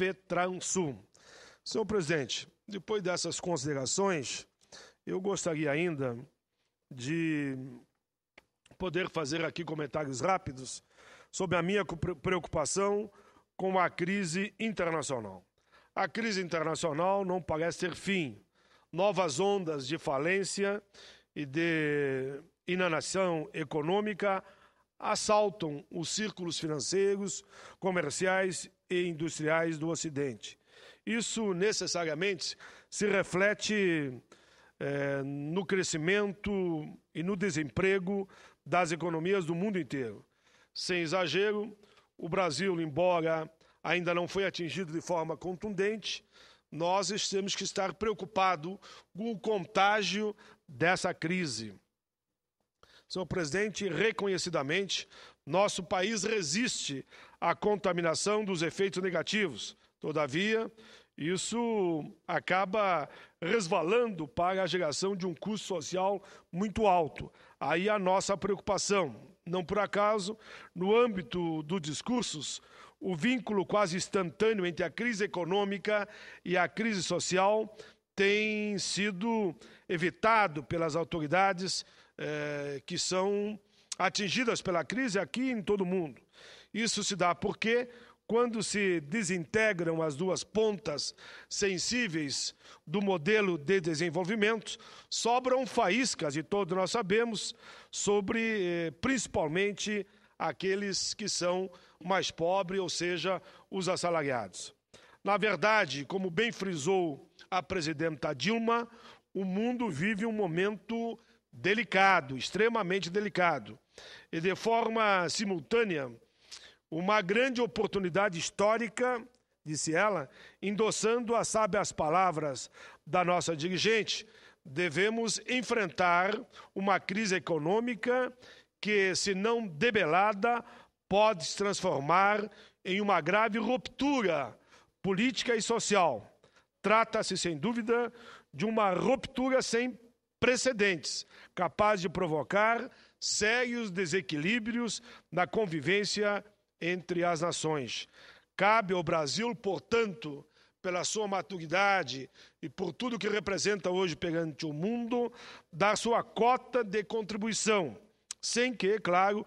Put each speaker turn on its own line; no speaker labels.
FETRANSUL. Senhor presidente, depois dessas considerações, eu gostaria ainda de poder fazer aqui comentários rápidos sobre a minha preocupação com a crise internacional. A crise internacional não parece ter fim. Novas ondas de falência e de inanação econômica assaltam os círculos financeiros, comerciais e industriais do Ocidente. Isso necessariamente se reflete é, no crescimento e no desemprego das economias do mundo inteiro. Sem exagero, o Brasil, embora ainda não foi atingido de forma contundente, nós temos que estar preocupados com o contágio dessa crise. Senhor presidente, reconhecidamente, nosso país resiste à contaminação dos efeitos negativos. Todavia, isso acaba resvalando para a geração de um custo social muito alto. Aí a nossa preocupação. Não por acaso, no âmbito dos discursos, o vínculo quase instantâneo entre a crise econômica e a crise social tem sido evitado pelas autoridades eh, que são atingidas pela crise aqui e em todo o mundo. Isso se dá porque, quando se desintegram as duas pontas sensíveis do modelo de desenvolvimento, sobram faíscas, e todos nós sabemos, sobre eh, principalmente aqueles que são mais pobres, ou seja, os assalariados. Na verdade, como bem frisou a presidenta Dilma, o mundo vive um momento delicado, extremamente delicado, e de forma simultânea, uma grande oportunidade histórica, disse ela, endossando as sábias palavras da nossa dirigente. Devemos enfrentar uma crise econômica que, se não debelada, pode se transformar em uma grave ruptura política e social. Trata-se, sem dúvida, de uma ruptura sem precedentes, capaz de provocar sérios desequilíbrios na convivência entre as nações. Cabe ao Brasil, portanto, pela sua maturidade e por tudo que representa hoje perante o mundo, dar sua cota de contribuição, sem que, claro,